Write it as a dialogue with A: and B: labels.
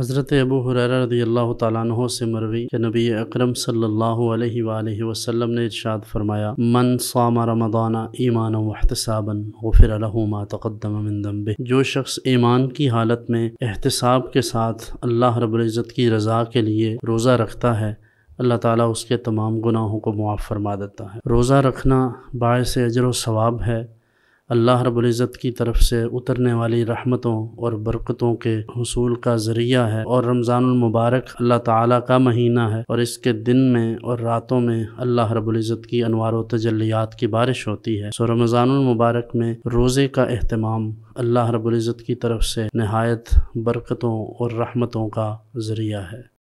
A: حضرت ابو حریرہ رضی اللہ تعالیٰ عنہ سے مروی کہ نبی اکرم صلی اللہ علیہ وآلہ وسلم نے ارشاد فرمایا من صام رمضان ایمان و تقدم من ذنبه جو شخص ایمان کی حالت میں احتساب کے ساتھ اللہ رب العزت کی رضا کے لیے روزہ رکھتا ہے اللہ تعالیٰ اس کے تمام گناہوں کو معاف فرما دیتا ہے روزہ رکھنا باعث اجر و ثواب ہے اللہ رب العزت کی طرف سے اترنے والی رحمتوں اور برکتوں کے حصول کا ذریعہ ہے اور رمضان المبارک اللہ تعالیٰ کا مہینہ ہے اور اس کے دن میں اور راتوں میں اللہ رب العزت کی انوار و تجلیات کی بارش ہوتی ہے سو رمضان المبارک میں روزے کا اہتمام اللہ رب العزت کی طرف سے نہایت برکتوں اور رحمتوں کا ذریعہ ہے